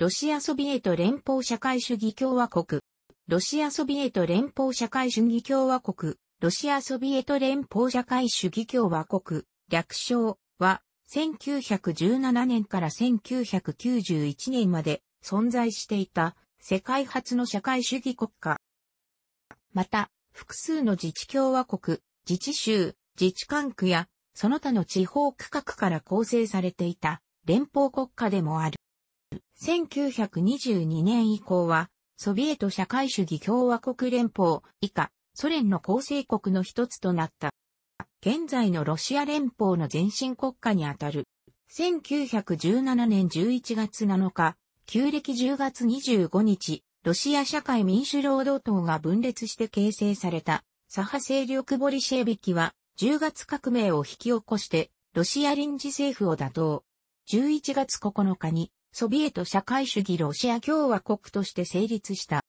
ロシアソビエト連邦社会主義共和国、ロシアソビエト連邦社会主義共和国、ロシアソビエト連邦社会主義共和国、略称は、1917年から1991年まで存在していた世界初の社会主義国家。また、複数の自治共和国、自治州、自治管区や、その他の地方区画から構成されていた連邦国家でもある。1922年以降は、ソビエト社会主義共和国連邦以下、ソ連の構成国の一つとなった。現在のロシア連邦の前身国家にあたる。1917年11月7日、旧暦10月25日、ロシア社会民主労働党が分裂して形成された、左派勢力ボリシェービキは、10月革命を引き起こして、ロシア臨時政府を打倒。11月9日に、ソビエト社会主義ロシア共和国として成立した。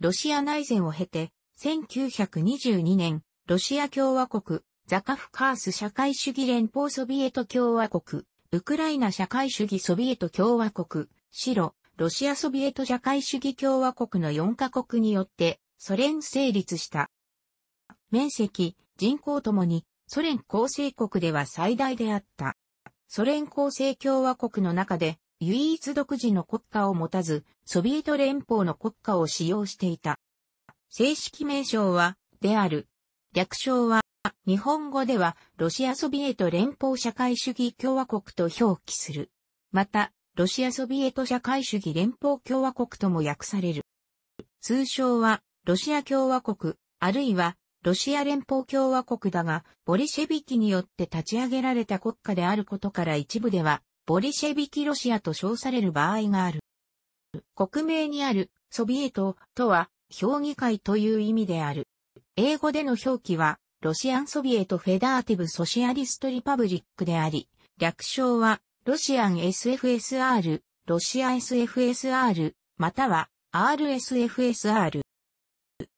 ロシア内戦を経て、1922年、ロシア共和国、ザカフカース社会主義連邦ソビエト共和国、ウクライナ社会主義ソビエト共和国、白、ロシアソビエト社会主義共和国の4カ国によって、ソ連成立した。面積、人口ともに、ソ連構成国では最大であった。ソ連構成共和国の中で唯一独自の国家を持たず、ソビエト連邦の国家を使用していた。正式名称は、である。略称は、日本語では、ロシアソビエト連邦社会主義共和国と表記する。また、ロシアソビエト社会主義連邦共和国とも訳される。通称は、ロシア共和国、あるいは、ロシア連邦共和国だが、ボリシェビキによって立ち上げられた国家であることから一部では、ボリシェビキロシアと称される場合がある。国名にあるソビエトとは、評議会という意味である。英語での表記は、ロシアンソビエトフェダーティブソシアリストリパブリックであり、略称は、ロシアン SFSR、ロシア SFSR、または RSFSR。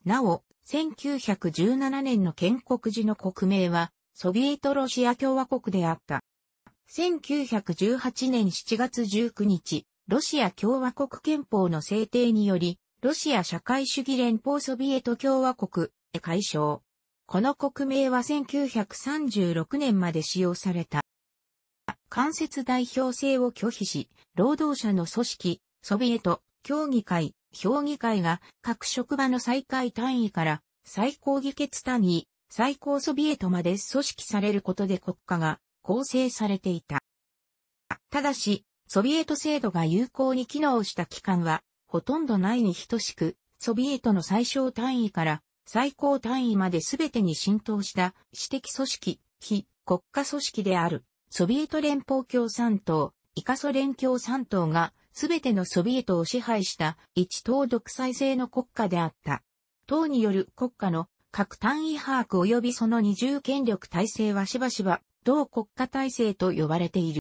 なお、1917年の建国時の国名は、ソビエトロシア共和国であった。1918年7月19日、ロシア共和国憲法の制定により、ロシア社会主義連邦ソビエト共和国へ解消。この国名は1936年まで使用された。間接代表制を拒否し、労働者の組織、ソビエト、協議会、評議会が各職場の最下位単位から最高議決単位、最高ソビエトまで組織されることで国家が構成されていた。ただし、ソビエト制度が有効に機能した期間はほとんどないに等しく、ソビエトの最小単位から最高単位まで全てに浸透した私的組織、非国家組織であるソビエト連邦共産党、イカソ連共産党がすべてのソビエトを支配した一党独裁制の国家であった。党による国家の各単位把握及びその二重権力体制はしばしば同国家体制と呼ばれている。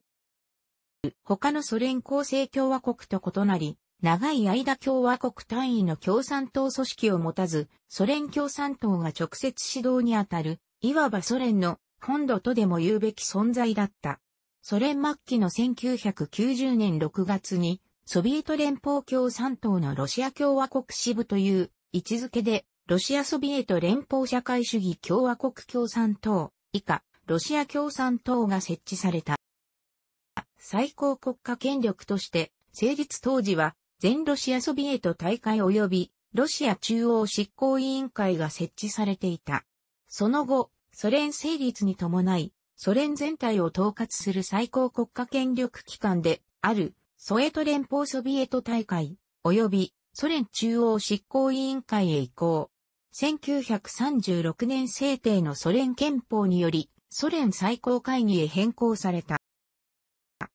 他のソ連構成共和国と異なり、長い間共和国単位の共産党組織を持たず、ソ連共産党が直接指導にあたる、いわばソ連の本土とでも言うべき存在だった。ソ連末期の1990年6月に、ソビエト連邦共産党のロシア共和国支部という位置づけで、ロシアソビエト連邦社会主義共和国共産党以下、ロシア共産党が設置された。最高国家権力として、成立当時は、全ロシアソビエト大会及び、ロシア中央執行委員会が設置されていた。その後、ソ連成立に伴い、ソ連全体を統括する最高国家権力機関であるソエト連邦ソビエト大会及びソ連中央執行委員会へ移行。1936年制定のソ連憲法によりソ連最高会議へ変更された。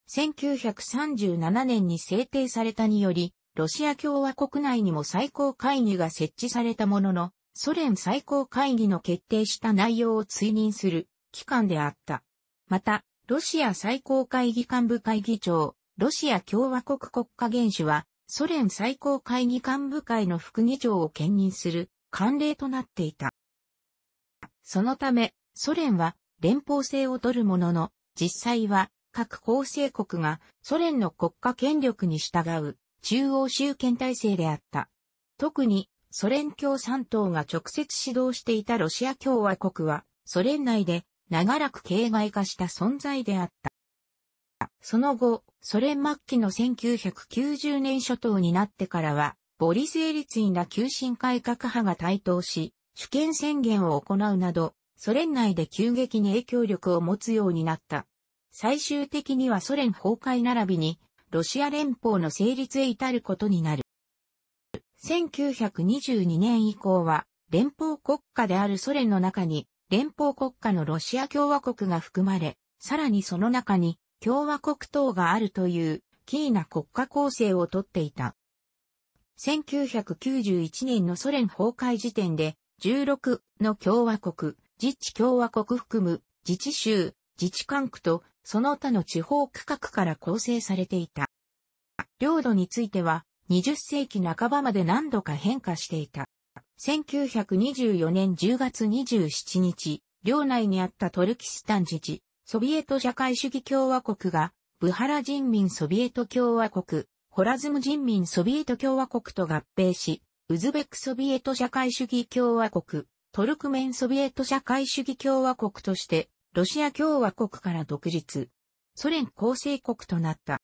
1937年に制定されたにより、ロシア共和国内にも最高会議が設置されたものの、ソ連最高会議の決定した内容を追認する機関であった。また、ロシア最高会議幹部会議長、ロシア共和国国家元首は、ソ連最高会議幹部会の副議長を兼任する慣例となっていた。そのため、ソ連は連邦制を取るものの、実際は各構成国がソ連の国家権力に従う中央集権体制であった。特にソ連共産党が直接指導していたロシア共和国はソ連内で長らく形骸化した存在であった。その後、ソ連末期の1990年初頭になってからは、ボリス・エリツィンら急進改革派が台頭し、主権宣言を行うなど、ソ連内で急激に影響力を持つようになった。最終的にはソ連崩壊並びに、ロシア連邦の成立へ至ることになる。1922年以降は、連邦国家であるソ連の中に、連邦国家のロシア共和国が含まれ、さらにその中に共和国等があるというキーな国家構成をとっていた。1991年のソ連崩壊時点で16の共和国、自治共和国含む自治州、自治管区とその他の地方区画から構成されていた。領土については20世紀半ばまで何度か変化していた。1924年10月27日、領内にあったトルキスタン自治、ソビエト社会主義共和国が、ブハラ人民ソビエト共和国、ホラズム人民ソビエト共和国と合併し、ウズベクソビエト社会主義共和国、トルクメンソビエト社会主義共和国として、ロシア共和国から独立、ソ連構成国となった。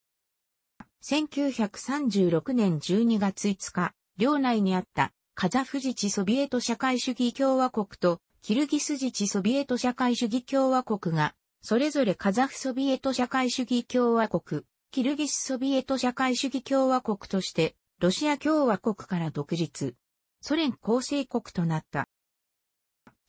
1936年12月5日、領内にあったカザフ自治ソビエト社会主義共和国とキルギス自治ソビエト社会主義共和国が、それぞれカザフソビエト社会主義共和国、キルギスソビエト社会主義共和国として、ロシア共和国から独立、ソ連構成国となった。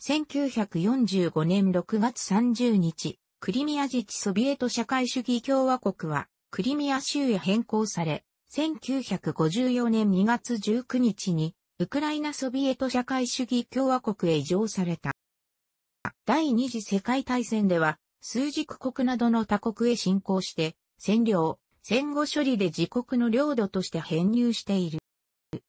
1945年6月30日、クリミア自治ソビエト社会主義共和国は、クリミア州へ変更され、1954年2月19日に、ウクライナソビエト社会主義共和国へ移譲された。第二次世界大戦では、数軸国などの他国へ侵攻して、占領、戦後処理で自国の領土として編入している。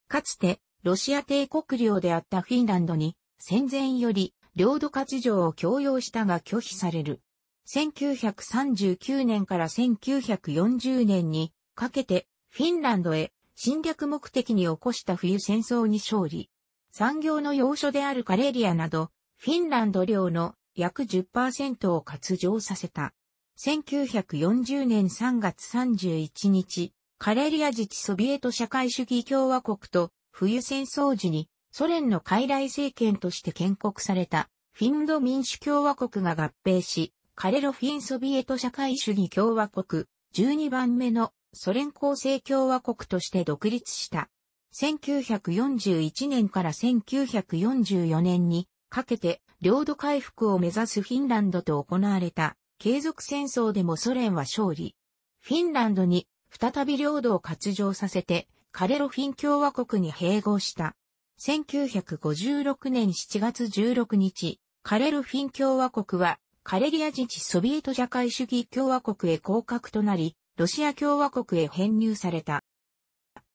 かつて、ロシア帝国領であったフィンランドに、戦前より、領土割譲を強要したが拒否される。1939年から1940年にかけて、フィンランドへ侵略目的に起こした冬戦争に勝利。産業の要所であるカレリアなど、フィンランド領の約10%を割上させた。1940年3月31日、カレリア自治ソビエト社会主義共和国と冬戦争時にソ連の傀儡政権として建国されたフィンド民主共和国が合併し、カレロフィンソビエト社会主義共和国12番目のソ連構成共和国として独立した。1941年から1944年にかけて領土回復を目指すフィンランドと行われた継続戦争でもソ連は勝利。フィンランドに再び領土を割譲させてカレロフィン共和国に併合した。1956年7月16日、カレロフィン共和国はカレリア自治ソビエト社会主義共和国へ降格となり、ロシア共和国へ編入された。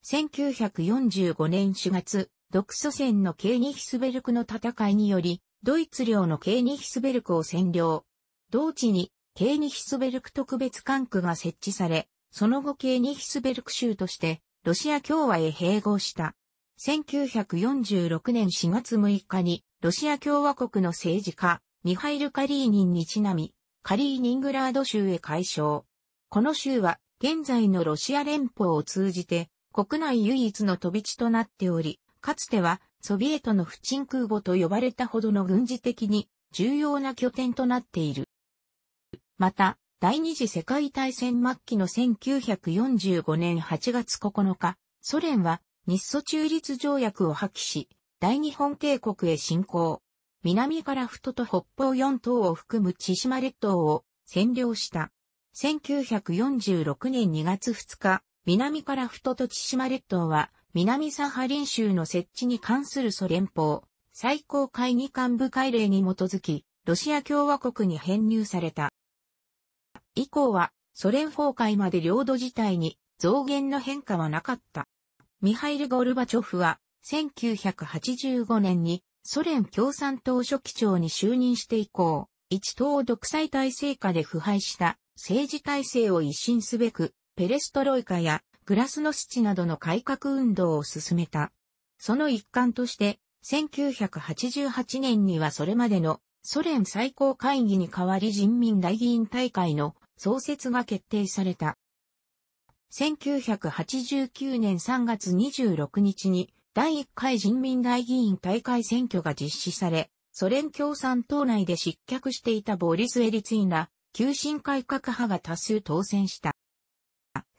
1945年4月、独ソ戦のケーニヒスベルクの戦いにより、ドイツ領のケーニヒスベルクを占領。同地に、ケーニヒスベルク特別管区が設置され、その後ケーニヒスベルク州として、ロシア共和へ併合した。1946年4月6日に、ロシア共和国の政治家、ミハイル・カリーニンにちなみ、カリーニングラード州へ解消。この州は現在のロシア連邦を通じて国内唯一の飛び地となっており、かつてはソビエトの不沈空母と呼ばれたほどの軍事的に重要な拠点となっている。また、第二次世界大戦末期の1945年8月9日、ソ連は日ソ中立条約を破棄し、大日本帝国へ侵攻。南から太と北方四島を含む千島列島を占領した。1946年2月2日、南から太と千島列島は、南サハリン州の設置に関するソ連邦、最高会議幹部会令に基づき、ロシア共和国に編入された。以降は、ソ連崩壊まで領土自体に増減の変化はなかった。ミハイル・ゴルバチョフは、1985年にソ連共産党書記長に就任して以降、一党独裁体制下で腐敗した政治体制を一新すべく、ペレストロイカやグラスノスチなどの改革運動を進めた。その一環として、1988年にはそれまでのソ連最高会議に代わり人民大議員大会の創設が決定された。1989年3月26日に第1回人民大議員大会選挙が実施され、ソ連共産党内で失脚していたボリス・エリツィンら急進改革派が多数当選した。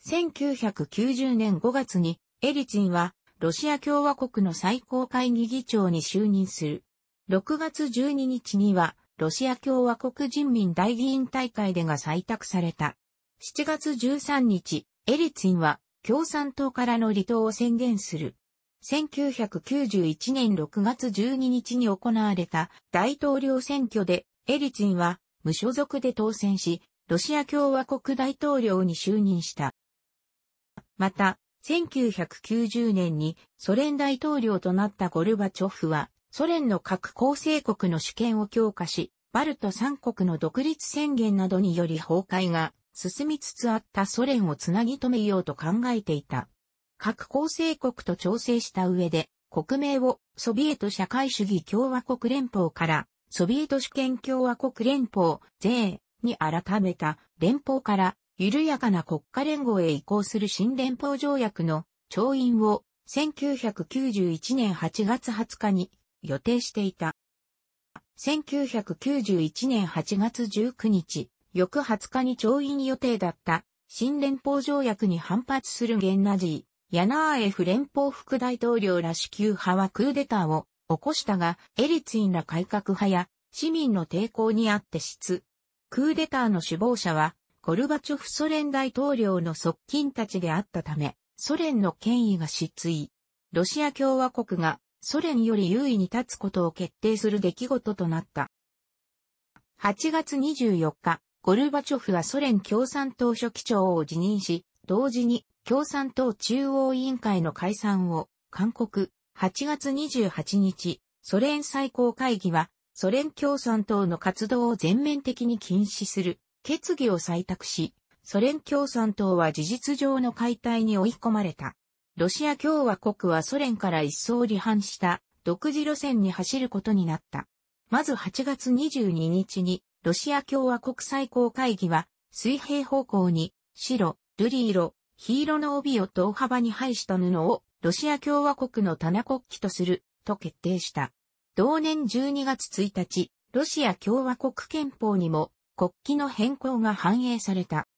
1990年5月にエリツィンはロシア共和国の最高会議議長に就任する。6月12日にはロシア共和国人民大議員大会でが採択された。7月13日、エリツィンは共産党からの離党を宣言する。1991年6月12日に行われた大統領選挙でエリツィンは無所属で当選し、ロシア共和国大統領に就任した。また、1990年にソ連大統領となったゴルバチョフは、ソ連の核構成国の主権を強化し、バルト三国の独立宣言などにより崩壊が進みつつあったソ連をつなぎ止めようと考えていた。核構成国と調整した上で、国名をソビエト社会主義共和国連邦からソビエト主権共和国連邦、税に改めた連邦から緩やかな国家連合へ移行する新連邦条約の調印を1991年8月20日に予定していた。1991年8月19日、翌20日に調印予定だった新連邦条約に反発するゲンナジー、ヤナーエフ連邦副大統領ら支給派はクーデターを起こしたが、エリツィンら改革派や市民の抵抗にあって失。クーデターの首謀者は、ゴルバチョフソ連大統領の側近たちであったため、ソ連の権威が失墜。ロシア共和国がソ連より優位に立つことを決定する出来事となった。8月24日、ゴルバチョフはソ連共産党書記長を辞任し、同時に共産党中央委員会の解散を勧告、8月28日、ソ連最高会議は、ソ連共産党の活動を全面的に禁止する決議を採択し、ソ連共産党は事実上の解体に追い込まれた。ロシア共和国はソ連から一層離反した独自路線に走ることになった。まず8月22日に、ロシア共和国最高会議は、水平方向に、白、瑠璃色、黄色の帯を大幅に排した布をロシア共和国の棚国旗とすると決定した。同年12月1日、ロシア共和国憲法にも国旗の変更が反映された。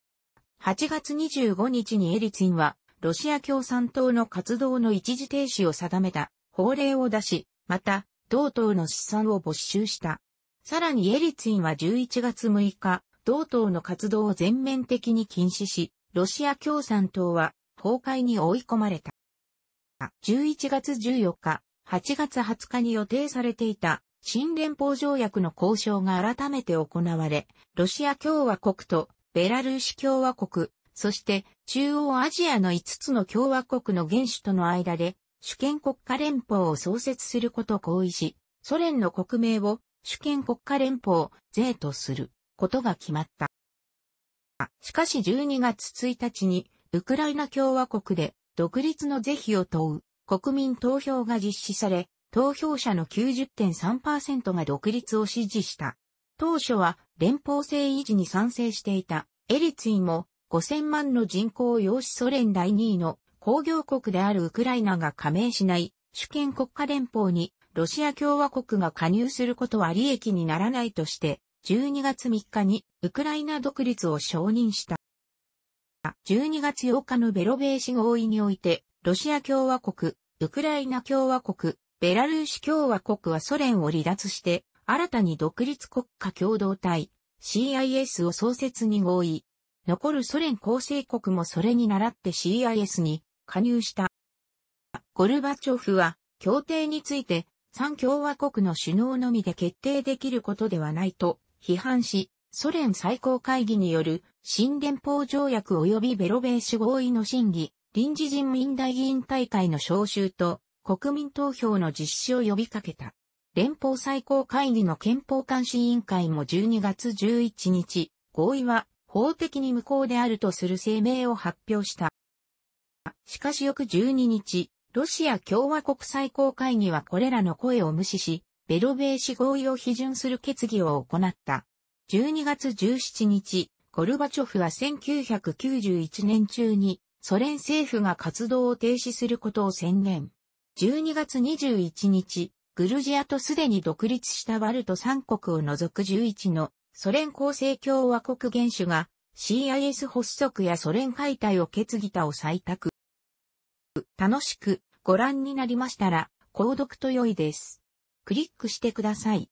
8月25日にエリツィンは、ロシア共産党の活動の一時停止を定めた法令を出し、また、同党の資産を没収した。さらにエリツィンは11月6日、同党の活動を全面的に禁止し、ロシア共産党は崩壊に追い込まれた。11月14日、8月20日に予定されていた新連邦条約の交渉が改めて行われ、ロシア共和国とベラルーシ共和国、そして中央アジアの5つの共和国の元首との間で主権国家連邦を創設すること合意し、ソ連の国名を主権国家連邦、税とすることが決まった。しかし12月1日にウクライナ共和国で独立の是非を問う国民投票が実施され、投票者の90.3%が独立を支持した。当初は連邦制維持に賛成していたエリツィも5000万の人口を要しソ連第2位の工業国であるウクライナが加盟しない主権国家連邦にロシア共和国が加入することは利益にならないとして12月3日にウクライナ独立を承認した。12月8日のベロベーシ合意において、ロシア共和国、ウクライナ共和国、ベラルーシ共和国はソ連を離脱して、新たに独立国家共同体、CIS を創設に合意。残るソ連構成国もそれに倣って CIS に加入した。ゴルバチョフは、協定について、三共和国の首脳のみで決定できることではないと批判し、ソ連最高会議による新連邦条約及びベロベーシュ合意の審議、臨時人民大議員大会の招集と国民投票の実施を呼びかけた。連邦最高会議の憲法監視委員会も12月11日、合意は法的に無効であるとする声明を発表した。しかし翌12日、ロシア共和国最高会議はこれらの声を無視し、ベロベーシ合意を批准する決議を行った。12月17日、ゴルバチョフは1991年中にソ連政府が活動を停止することを宣言。12月21日、グルジアとすでに独立したバルト3国を除く11のソ連構成共和国元首が CIS 発足やソ連解体を決議たを採択。楽しくご覧になりましたら、購読と良いです。クリックしてください。